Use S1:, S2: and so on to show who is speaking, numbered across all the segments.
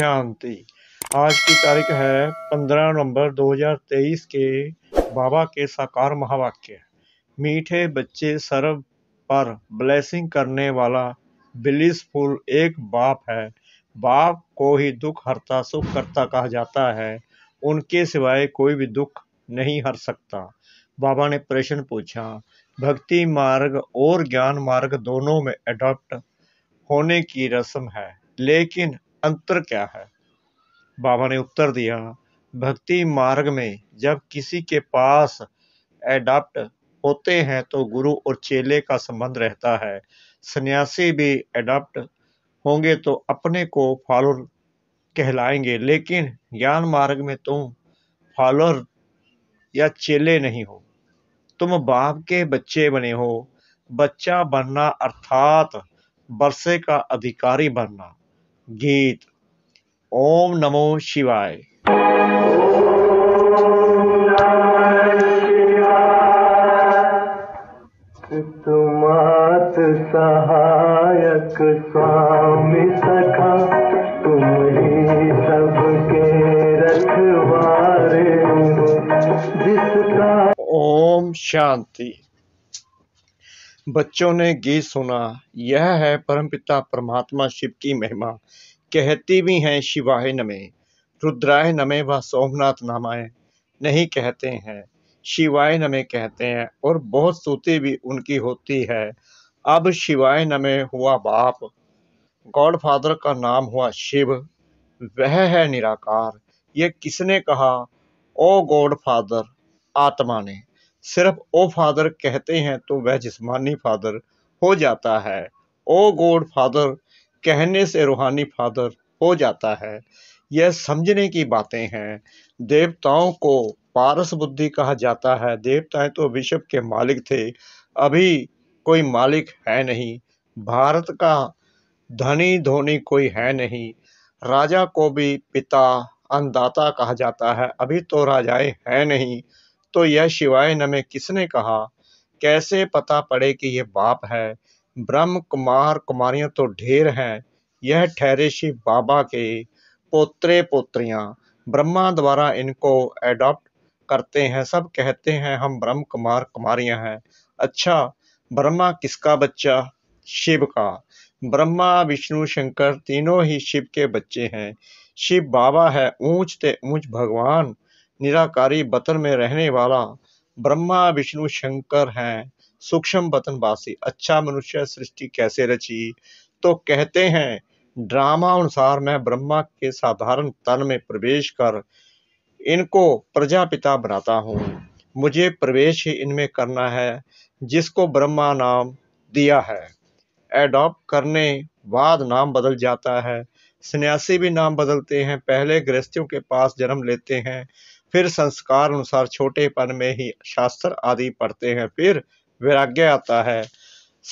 S1: शांति आज की तारीख है 15 नवंबर 2023 के बाबा के साकार महावाक्य मीठे बच्चे सर्व पर ब्लेसिंग करने वाला बिलीसफुल एक बाप है बाप को ही दुख हरता सुख करता कहा जाता है उनके सिवाय कोई भी दुख नहीं हर सकता बाबा ने प्रश्न पूछा भक्ति मार्ग और ज्ञान मार्ग दोनों में एडॉप्ट होने की रस्म है लेकिन अंतर क्या है बाबा ने उत्तर दिया भक्ति मार्ग में जब किसी के पास एडाप्ट होते हैं तो गुरु और चेले का संबंध रहता है सन्यासी भी एडाप्ट होंगे तो अपने को फॉलोअर कहलाएंगे लेकिन ज्ञान मार्ग में तुम फॉलोअर या चेले नहीं हो तुम बाप के बच्चे बने हो बच्चा बनना अर्थात बरसे का अधिकारी बनना गीत ओम नमो शिवाय तुमात सहायक स्वामी सखा तुम ही सबके रखवारे जिसका ओम शांति बच्चों ने गीत सुना यह है परमपिता परमात्मा शिव की महिमा कहती भी हैं शिवाय नमे रुद्राय नमे व सोमनाथ नामाय नहीं कहते हैं शिवाय नमे कहते हैं और बहुत स्तुति भी उनकी होती है अब शिवाय नमे हुआ बाप गॉडफादर का नाम हुआ शिव वह है निराकार ये किसने कहा ओ गॉड फादर आत्मा ने सिर्फ ओ फादर कहते हैं तो वह जिस्मानी फादर हो जाता है ओ गॉड फादर कहने से रूहानी फादर हो जाता है यह समझने की बातें हैं देवताओं को पारस बुद्धि कहा जाता है देवताएं तो विश्व के मालिक थे अभी कोई मालिक है नहीं भारत का धनी धोनी कोई है नहीं राजा को भी पिता अन्नदाता कहा जाता है अभी तो राजाएं हैं नहीं तो यह शिवाय नमे किसने कहा कैसे पता पड़े कि यह बाप है ब्रह्म कुमार कुमारियां तो ढेर हैं यह ठहरे शिव बाबा के पोत्रे पोत्रियां ब्रह्मा द्वारा इनको एडॉप्ट करते हैं सब कहते हैं हम ब्रह्म कुमार कुमारियां हैं अच्छा ब्रह्मा किसका बच्चा शिव का ब्रह्मा विष्णु शंकर तीनों ही शिव के बच्चे हैं शिव बाबा है ऊंच ते ऊंच भगवान निराकारी बतन में रहने वाला ब्रह्मा विष्णु शंकर हैं सूक्ष्म बतन वासी अच्छा मनुष्य सृष्टि कैसे रची तो कहते हैं ड्रामा अनुसार मैं ब्रह्मा के साधारण तन में प्रवेश कर इनको प्रजापिता बनाता हूँ मुझे प्रवेश ही इनमें करना है जिसको ब्रह्मा नाम दिया है एडॉप्ट करने बाद नाम बदल जाता है सन्यासी भी नाम बदलते हैं पहले गृहस्थियों के पास जन्म लेते हैं फिर संस्कार अनुसार छोटेपन में ही शास्त्र आदि पढ़ते हैं फिर वैराग्य आता है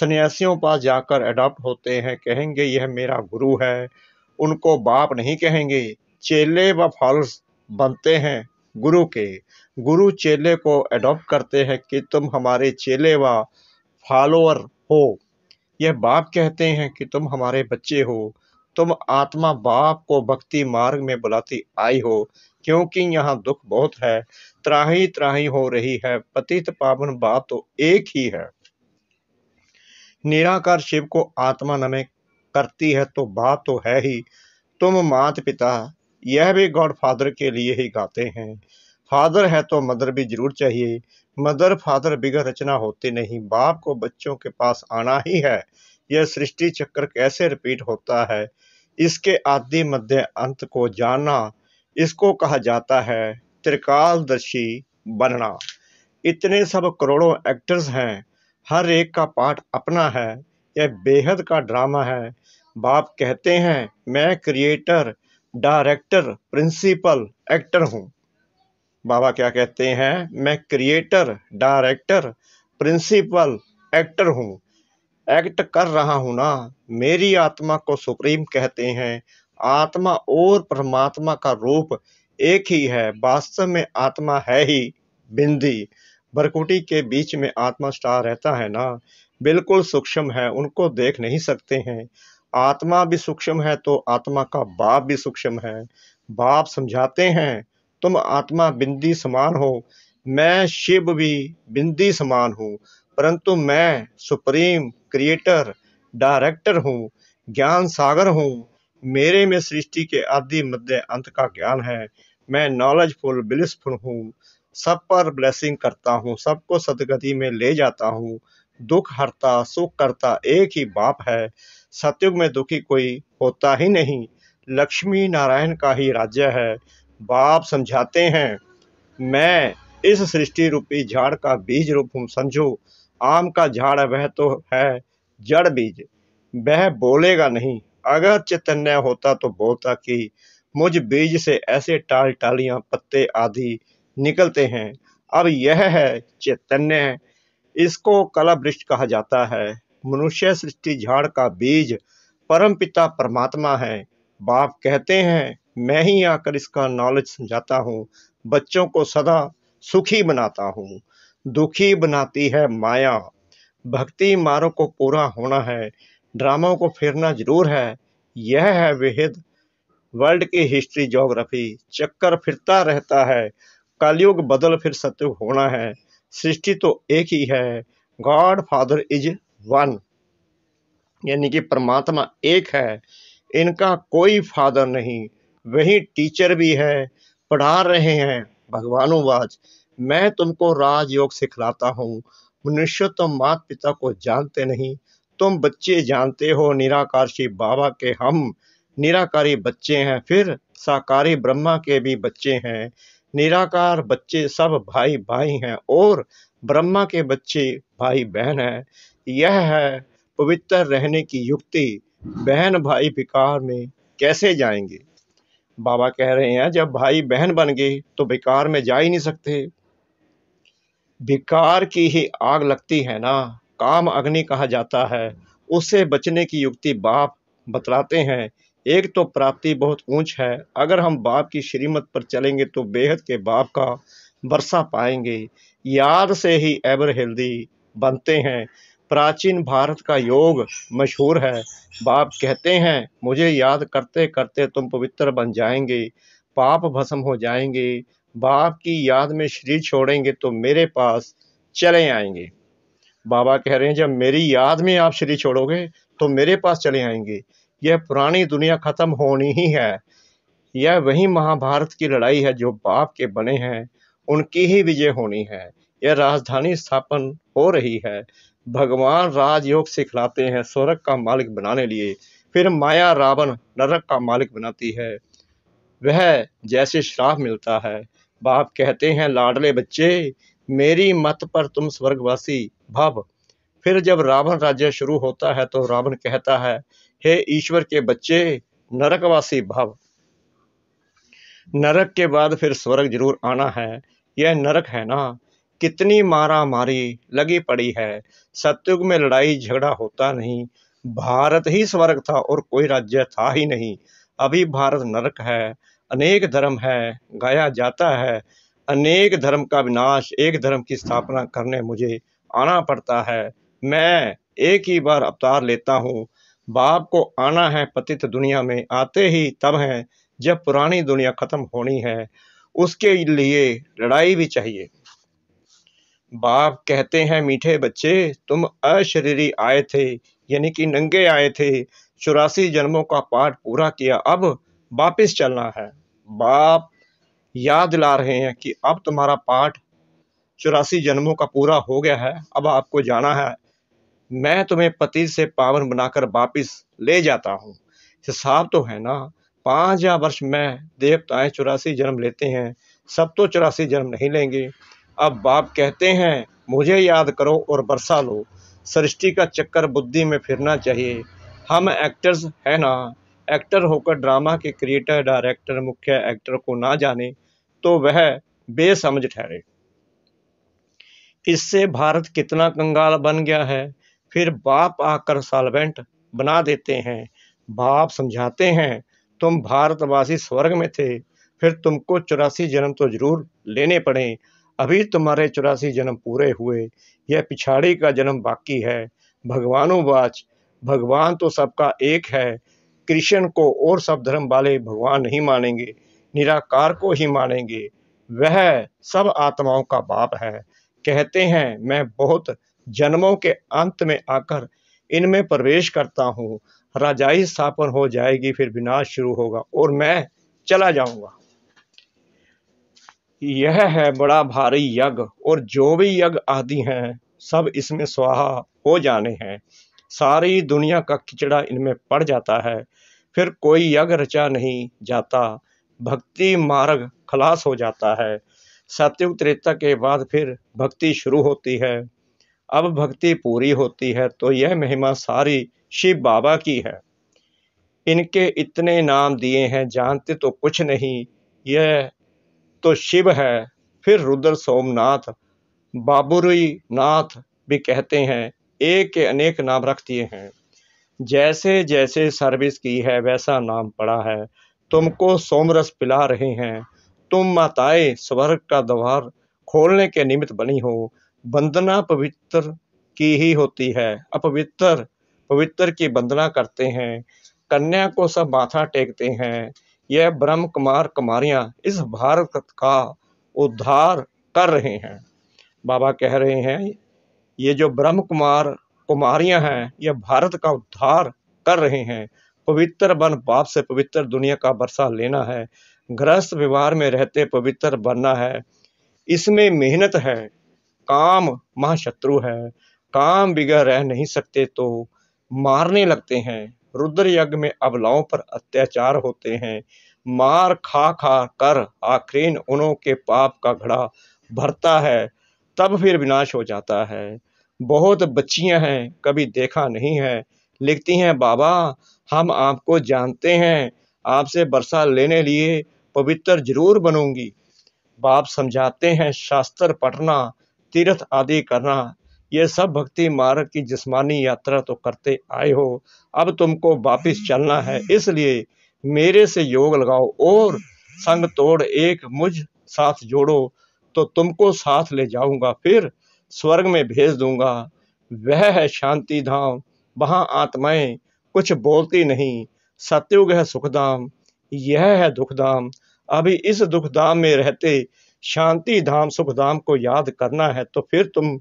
S1: सन्यासियों पास जाकर अडॉप्ट होते हैं कहेंगे यह मेरा गुरु है उनको बाप नहीं कहेंगे चेले व फॉल्स बनते हैं गुरु के गुरु चेले को अडॉप्ट करते हैं कि तुम हमारे चेले व फॉलोअर हो यह बाप कहते हैं कि तुम हमारे बच्चे हो तुम आत्मा बाप को भक्ति मार्ग में बुलाती आई हो क्योंकि यहाँ दुख बहुत है त्राही त्राही हो रही है पतित पावन बात तो एक ही है निराकार शिव को आत्मा नमे करती है तो बात तो है ही तुम मात पिता यह भी गॉड फादर के लिए ही गाते हैं फादर है तो मदर भी जरूर चाहिए मदर फादर बिगर रचना होती नहीं बाप को बच्चों के पास आना ही है यह सृष्टि चक्र कैसे रिपीट होता है इसके आदि मध्य अंत को जानना इसको कहा जाता है त्रिकालदर्शी बनना इतने सब करोड़ों एक्टर्स हैं हर एक का पार्ट अपना है यह बेहद का ड्रामा है बाप कहते हैं मैं क्रिएटर डायरेक्टर प्रिंसिपल एक्टर हूँ बाबा क्या कहते हैं मैं क्रिएटर डायरेक्टर प्रिंसिपल एक्टर हूँ एक्ट कर रहा हूँ ना मेरी आत्मा को सुप्रीम कहते हैं आत्मा और परमात्मा का रूप एक ही है वास्तव में आत्मा है ही बिंदी बरकुटी के बीच में आत्मा स्टार रहता है ना बिल्कुल सूक्ष्म है उनको देख नहीं सकते हैं आत्मा भी सूक्ष्म है तो आत्मा का बाप भी सूक्ष्म है बाप समझाते हैं तुम आत्मा बिंदी समान हो मैं शिव भी बिंदी समान हूँ परंतु मैं सुप्रीम क्रिएटर डायरेक्टर हूँ ज्ञान सागर हूँ मेरे में सृष्टि के आदि मध्य अंत का ज्ञान है मैं नॉलेजफुल ब्लिसफुल हूँ सब पर ब्लेसिंग करता हूँ सबको सदगति में ले जाता हूँ दुख हरता सुख करता एक ही बाप है सतयुग में दुखी कोई होता ही नहीं लक्ष्मी नारायण का ही राज्य है बाप समझाते हैं मैं इस सृष्टि रूपी झाड़ का बीज रूप हूँ समझो आम का झाड़ वह तो है जड़ बीज वह बोलेगा नहीं अगर चैतन्य होता तो बोलता कि मुझ बीज से ऐसे टाल टालियां पत्ते आदि निकलते हैं अब यह है चैतन्य इसको कला वृक्ष कहा जाता है मनुष्य सृष्टि झाड़ का बीज परम पिता परमात्मा है बाप कहते हैं मैं ही आकर इसका नॉलेज समझाता हूँ बच्चों को सदा सुखी बनाता हूँ दुखी बनाती है माया भक्ति मारों को पूरा होना है ड्रामों को फेरना जरूर है यह है विहिद वर्ल्ड की हिस्ट्री जोग्राफी चक्कर फिरता रहता है कलयुग बदल फिर सत्युग होना है सृष्टि तो एक ही है गॉड फादर इज वन यानी कि परमात्मा एक है इनका कोई फादर नहीं वही टीचर भी है पढ़ा रहे हैं भगवानुवाज मैं तुमको राजयोग सिखलाता हूँ मनुष्य तो माता पिता को जानते नहीं तुम बच्चे जानते हो निराकार शिव बाबा के हम निराकारी बच्चे हैं फिर साकारी ब्रह्मा के भी बच्चे हैं निराकार बच्चे सब भाई भाई हैं और ब्रह्मा के बच्चे भाई बहन हैं यह है पवित्र रहने की युक्ति बहन भाई विकार में कैसे जाएंगे बाबा कह रहे हैं जब भाई बहन बन गए तो विकार में जा ही नहीं सकते विकार की ही आग लगती है ना काम अग्नि कहा जाता है उससे बचने की युक्ति बाप बतलाते हैं एक तो प्राप्ति बहुत ऊंच है अगर हम बाप की श्रीमत पर चलेंगे तो बेहद के बाप का वर्षा पाएंगे याद से ही एवर हेल्दी बनते हैं प्राचीन भारत का योग मशहूर है बाप कहते हैं मुझे याद करते करते तुम पवित्र बन जाएंगे पाप भस्म हो जाएंगे बाप की याद में श्री छोड़ेंगे तो मेरे पास चले आएंगे बाबा कह रहे हैं जब मेरी याद में आप श्री छोड़ोगे तो मेरे पास चले आएंगे यह पुरानी दुनिया ख़त्म होनी ही है यह वही महाभारत की लड़ाई है जो बाप के बने हैं उनकी ही विजय होनी है यह राजधानी स्थापन हो रही है भगवान राजयोग सिखलाते हैं स्वर्ग का मालिक बनाने लिए फिर माया रावण नरक का मालिक बनाती है वह जैसे श्राप मिलता है बाप कहते हैं लाडले बच्चे मेरी मत पर तुम स्वर्गवासी भव फिर जब रावण राज्य शुरू होता है तो रावण कहता है हे ईश्वर के बच्चे नरकवासी भव नरक के बाद फिर स्वर्ग जरूर आना है यह नरक है ना कितनी मारा मारी लगी पड़ी है सत्युग में लड़ाई झगड़ा होता नहीं भारत ही स्वर्ग था और कोई राज्य था ही नहीं अभी भारत नरक है अनेक धर्म है गाया जाता है अनेक धर्म का विनाश एक धर्म की स्थापना करने मुझे आना पड़ता है मैं एक ही बार अवतार लेता हूँ बाप को आना है पतित दुनिया में आते ही तब है जब पुरानी दुनिया खत्म होनी है उसके लिए लड़ाई भी चाहिए बाप कहते हैं मीठे बच्चे तुम अशरीरी आए थे यानी कि नंगे आए थे चौरासी जन्मों का पाठ पूरा किया अब वापिस चलना है बाप याद दिला रहे हैं कि अब तुम्हारा पाठ चौरासी जन्मों का पूरा हो गया है अब आपको जाना है मैं तुम्हें पति से पावन बनाकर वापिस ले जाता हूँ हिसाब तो है ना पाँच हजार वर्ष में देवताएं चौरासी जन्म लेते हैं सब तो चौरासी जन्म नहीं लेंगे अब बाप कहते हैं मुझे याद करो और बरसा लो सृष्टि का चक्कर बुद्धि में फिरना चाहिए हम एक्टर्स हैं ना एक्टर होकर ड्रामा के क्रिएटर डायरेक्टर मुख्य एक्टर को ना जाने तो वह बेसमझ ठहरे इससे भारत कितना कंगाल बन गया है फिर बाप आकर सालवेंट बना देते हैं बाप समझाते हैं तुम भारतवासी स्वर्ग में थे फिर तुमको चौरासी जन्म तो जरूर लेने पड़े अभी तुम्हारे चौरासी जन्म पूरे हुए यह पिछाड़ी का जन्म बाकी है भगवानों वाच भगवान तो सबका एक है कृष्ण को और सब धर्म वाले भगवान नहीं मानेंगे निराकार को ही मानेंगे वह सब आत्माओं का बाप है कहते हैं मैं बहुत जन्मों के अंत में आकर इनमें प्रवेश करता हूँ राजाई स्थापन हो जाएगी फिर विनाश शुरू होगा और मैं चला जाऊंगा यह है बड़ा भारी यज्ञ और जो भी यज्ञ आदि हैं सब इसमें स्वाहा हो जाने हैं सारी दुनिया का किचड़ा इनमें पड़ जाता है फिर कोई यज्ञ रचा नहीं जाता भक्ति मार्ग खलास हो जाता है सत्युग त्रेता के बाद फिर भक्ति शुरू होती है अब भक्ति पूरी होती है तो यह महिमा सारी शिव बाबा की है इनके इतने नाम दिए हैं जानते तो कुछ नहीं यह तो शिव है फिर रुद्र सोमनाथ बाबुरी नाथ भी कहते हैं एक के अनेक नाम रख दिए हैं जैसे जैसे सर्विस की है वैसा नाम पड़ा है तुमको सोमरस पिला रहे हैं तुम माताएं स्वर्ग का द्वार खोलने के निमित्त बनी हो वंदना पवित्र की ही होती है अपवित्र पवित्र की वंदना करते हैं कन्या को सब माथा टेकते हैं यह ब्रह्म कुमार कुमारियाँ इस भारत का उद्धार कर रहे हैं बाबा कह रहे हैं ये जो ब्रह्म कुमार कुमारियां हैं यह भारत का उद्धार कर रहे हैं पवित्र बन पाप से पवित्र दुनिया का बरसा लेना है ग्रस्त व्यवहार में रहते पवित्र बनना है इसमें मेहनत है काम महाशत्रु है काम बिगड़ रह नहीं सकते तो मारने लगते हैं रुद्र यज्ञ में अबलाओं पर अत्याचार होते हैं मार खा खा कर आखरीन उनों के पाप का घड़ा भरता है तब फिर विनाश हो जाता है बहुत बच्चियां हैं कभी देखा नहीं है लिखती हैं बाबा हम आपको जानते हैं आपसे बरसा लेने लिए पवित्र जरूर बनूंगी बाप समझाते हैं शास्त्र पढ़ना तीर्थ आदि करना ये सब भक्ति मार्ग की जिस्मानी यात्रा तो करते आए हो अब तुमको वापिस चलना है इसलिए मेरे से योग लगाओ और संग तोड़ एक मुझ साथ जोड़ो तो तुमको साथ ले जाऊंगा फिर स्वर्ग में भेज दूंगा वह है शांति धाम वहाँ आत्माएं कुछ बोलती नहीं सत्युग है सुखधाम यह है दुखधाम अभी इस दुखधाम में रहते शांति धाम सुखधाम को याद करना है तो फिर तुम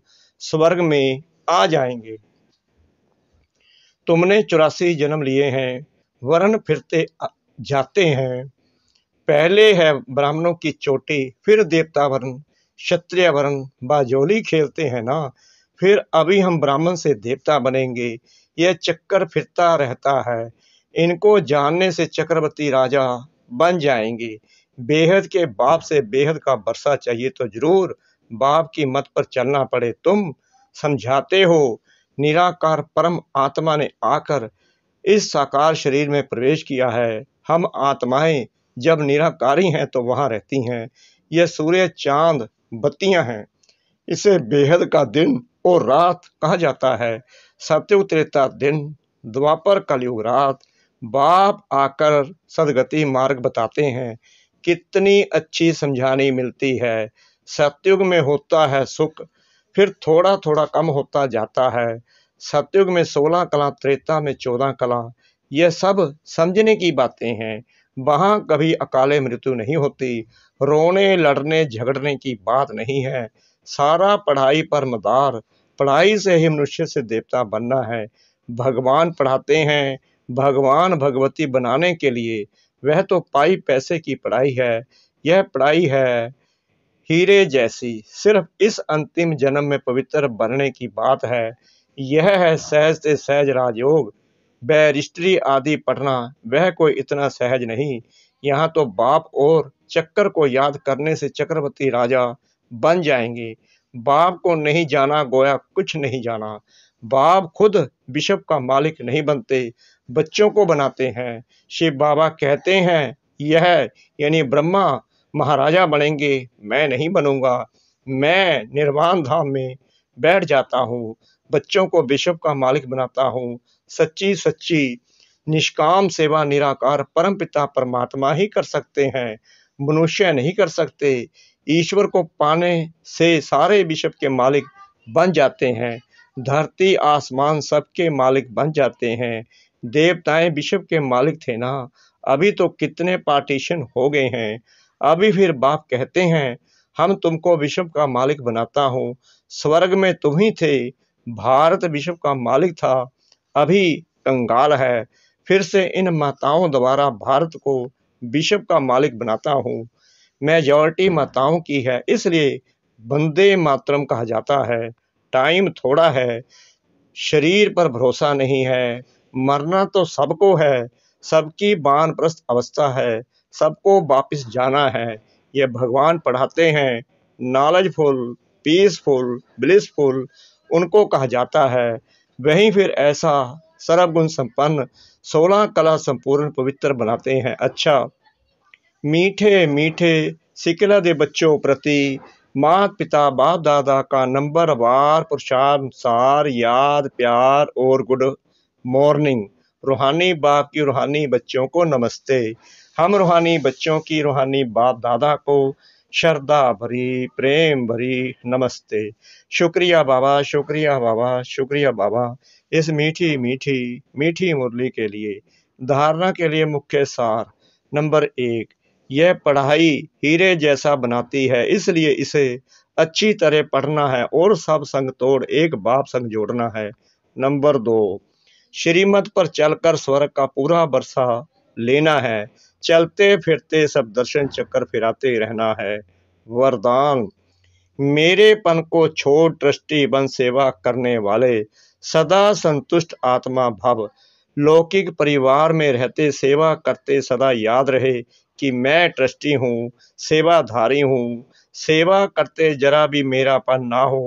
S1: स्वर्ग में आ जाएंगे तुमने चौरासी जन्म लिए हैं वरण फिरते जाते हैं पहले है ब्राह्मणों की चोटी फिर देवता वर्ण क्षत्रिय वर्ण बाजोली खेलते हैं ना फिर अभी हम ब्राह्मण से देवता बनेंगे यह चक्कर फिरता रहता है इनको जानने से चक्रवर्ती राजा बन जाएंगे बेहद के बाप से बेहद का बरसा चाहिए तो जरूर बाप की मत पर चलना पड़े तुम समझाते हो निराकार परम आत्मा ने आकर इस साकार शरीर में प्रवेश किया है हम आत्माएं जब निराकारी हैं तो वहां रहती हैं यह सूर्य चांद बत्तियां हैं इसे बेहद का दिन और रात कहा जाता है सत्य त्रेता दिन द्वापर कलयुग रात बाप आकर सदगति मार्ग बताते हैं कितनी अच्छी समझानी मिलती है सत्युग में होता है सुख फिर थोड़ा थोड़ा कम होता जाता है सत्युग में सोलह कला त्रेता में चौदह कला यह सब समझने की बातें हैं वहाँ कभी अकाले मृत्यु नहीं होती रोने लड़ने झगड़ने की बात नहीं है सारा पढ़ाई पर मदार पढ़ाई से ही मनुष्य से देवता बनना है भगवान पढ़ाते हैं भगवान भगवती बनाने के लिए वह तो पाई पैसे की पढ़ाई है यह पढ़ाई है हीरे जैसी सिर्फ इस अंतिम जन्म में पवित्र बनने की बात है यह है सहज से सहज राजयोग बैरिस्ट्री आदि पढ़ना वह कोई इतना सहज नहीं यहाँ तो बाप और चक्कर को याद करने से चक्रवर्ती राजा बन जाएंगे बाप को नहीं जाना गोया कुछ नहीं जाना बाप खुद बिशप का मालिक नहीं बनते बच्चों को बनाते हैं शिव बाबा कहते हैं यह यानी ब्रह्मा महाराजा बनेंगे मैं नहीं बनूंगा मैं निर्वाण धाम में बैठ जाता हूँ बच्चों को बिशप का मालिक बनाता हूँ सच्ची सच्ची निष्काम सेवा निराकार परमपिता परमात्मा ही कर सकते हैं मनुष्य नहीं कर सकते ईश्वर को पाने से सारे विश्व के मालिक बन जाते हैं धरती आसमान सबके मालिक बन जाते हैं देवताएं विश्व के मालिक थे ना अभी तो कितने पार्टीशन हो गए हैं अभी फिर बाप कहते हैं हम तुमको विश्व का मालिक बनाता हूँ स्वर्ग में तुम ही थे भारत विश्व का मालिक था अभी कंगाल है फिर से इन माताओं द्वारा भारत को विश्व का मालिक बनाता हूँ मेजॉरिटी माताओं की है इसलिए बंदे मातरम कहा जाता है टाइम थोड़ा है शरीर पर भरोसा नहीं है मरना तो सबको है सबकी बानप्रस्त अवस्था है सबको वापस जाना है ये भगवान पढ़ाते हैं नॉलेजफुल पीसफुल ब्लिसफुल उनको कहा जाता है वहीं फिर ऐसा सर्वगुण संपन्न सोलह कला संपूर्ण पवित्र बनाते हैं अच्छा मीठे मीठे सिकला ਦੇ ਬੱਚੋ ਪ੍ਰਤੀ ਮਾਤ ਪਿਤਾ ਬਾਪ ਦਾਦਾ ਕਾ ਨੰਬਰਵਾਰ ਪੁਰਸ਼ਾਨਸਾਰ याद प्यार और गुड मॉर्निंग रूहानी बाप की रूहानी बच्चों को नमस्ते हम रूहानी बच्चों की रूहानी बाप दादा को श्रद्धा भरी प्रेम भरी नमस्ते शुक्रिया बाबा शुक्रिया बाबा शुक्रिया बाबा इस मीठी मीठी मीठी मुरली के लिए धारणा के लिए मुख्य सार नंबर एक यह पढ़ाई हीरे जैसा बनाती है इसलिए इसे अच्छी तरह पढ़ना है और सब संग तोड़ एक बाप संग जोड़ना है नंबर दो श्रीमत पर चलकर स्वर्ग का पूरा बरसा लेना है चलते फिरते सब दर्शन चक्कर फिराते रहना है वरदान मेरेपन को छोड़ ट्रस्टी बन सेवा करने वाले सदा संतुष्ट आत्मा भव लौकिक परिवार में रहते सेवा करते सदा याद रहे कि मैं ट्रस्टी हूँ सेवाधारी हूँ सेवा करते जरा भी मेरापन ना हो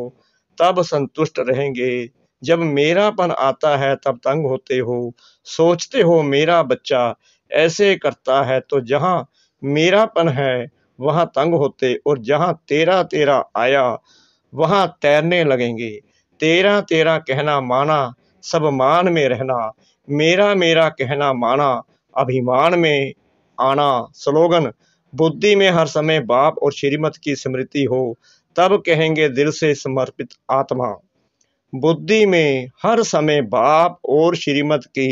S1: तब संतुष्ट रहेंगे जब मेरापन आता है तब तंग होते हो सोचते हो मेरा बच्चा ऐसे करता है तो जहाँ मेरापन है वहाँ तंग होते और जहाँ तेरा तेरा आया वहाँ तैरने लगेंगे तेरा तेरा कहना माना सब मान में रहना मेरा मेरा कहना माना अभिमान में आना स्लोगन बुद्धि में हर समय बाप और श्रीमत की स्मृति हो तब कहेंगे दिल से समर्पित आत्मा बुद्धि में हर समय बाप और श्रीमत की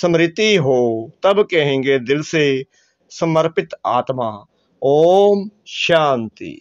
S1: स्मृति हो तब कहेंगे दिल से समर्पित आत्मा ओम शांति